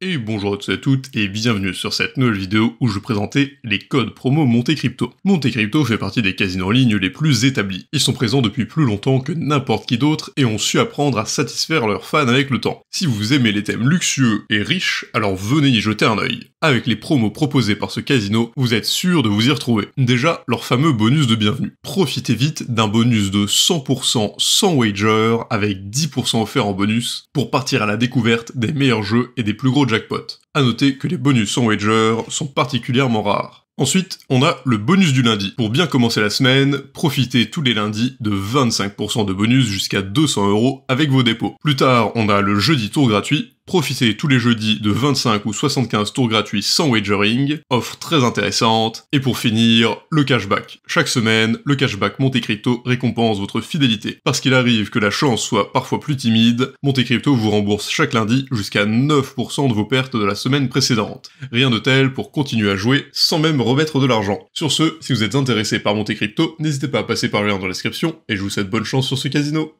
Et bonjour à tous et à toutes et bienvenue sur cette nouvelle vidéo où je vais présenter les codes promo Monte Crypto. Monte Crypto fait partie des casinos en ligne les plus établis. Ils sont présents depuis plus longtemps que n'importe qui d'autre et ont su apprendre à satisfaire leurs fans avec le temps. Si vous aimez les thèmes luxueux et riches, alors venez y jeter un œil. Avec les promos proposés par ce casino, vous êtes sûr de vous y retrouver. Déjà, leur fameux bonus de bienvenue. Profitez vite d'un bonus de 100% sans wager avec 10% offert en bonus pour partir à la découverte des meilleurs jeux et des plus gros project with. A noter que les bonus sans wager sont particulièrement rares. Ensuite, on a le bonus du lundi. Pour bien commencer la semaine, profitez tous les lundis de 25% de bonus jusqu'à 200 euros avec vos dépôts. Plus tard, on a le jeudi tour gratuit. Profitez tous les jeudis de 25 ou 75 tours gratuits sans wagering, offre très intéressante. Et pour finir, le cashback. Chaque semaine, le cashback Monte Crypto récompense votre fidélité. Parce qu'il arrive que la chance soit parfois plus timide, Monte Crypto vous rembourse chaque lundi jusqu'à 9% de vos pertes de la semaine précédente. Rien de tel pour continuer à jouer sans même remettre de l'argent. Sur ce, si vous êtes intéressé par monter Crypto, n'hésitez pas à passer par le lien dans la description et je vous souhaite bonne chance sur ce casino.